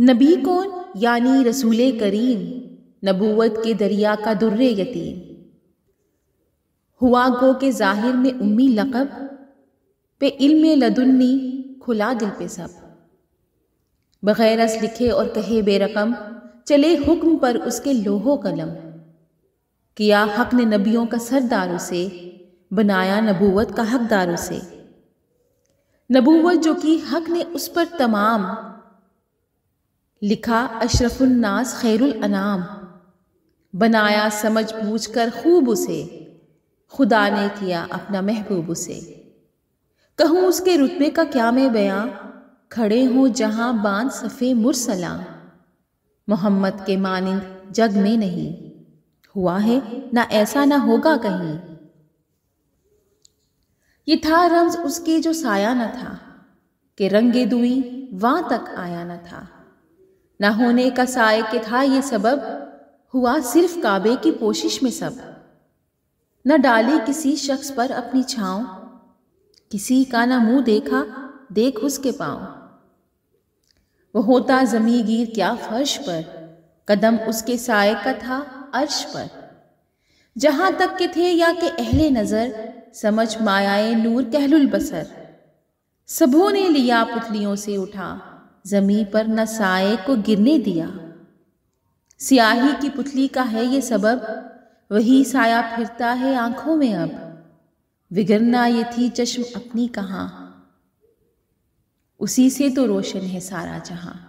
नबी कौन यानी रसूल करीम नबूवत के दरिया का दुर्र यतीम हुआ गो के जाहिर में उम्मी लकब पे इल्म लदुन्नी खुला दिल पे सब बग़ैर अस लिखे और कहे बेरकम चले हुक्म पर उसके लोहो कलम किया हक ने नबियों का सरदार उसे बनाया नबूवत का हकदार उसे नबूवत जो कि हक ने उस पर तमाम लिखा अशरफुलनास अनाम बनाया समझ बूझ कर खूब उसे खुदा ने किया अपना महबूब उसे कहूँ उसके रुतबे का क्या मैं बयां खड़े हों जहाँ बांध सफ़े मुरसला मोहम्मद के मानंद जग में नहीं हुआ है ना ऐसा ना होगा कहीं ये था रमज उसके जो साया न था कि रंगे दुई वहाँ तक आया न था न होने का साय के था ये सबब हुआ सिर्फ काबे की कोशिश में सब न डाली किसी शख्स पर अपनी छाँव किसी का ना मुंह देखा देख उसके पाँव वो होता जमी गिर क्या फर्श पर कदम उसके साय का था अर्श पर जहाँ तक के थे या के अहले नज़र समझ मायाए नूर कहलुल बसर सबों ने लिया पुतलियों से उठा जमीन पर न साए को गिरने दिया स्याही की पुतली का है ये सबब वही साया फिरता है आंखों में अब विगरना ये थी चश्म अपनी कहाँ उसी से तो रोशन है सारा जहाँ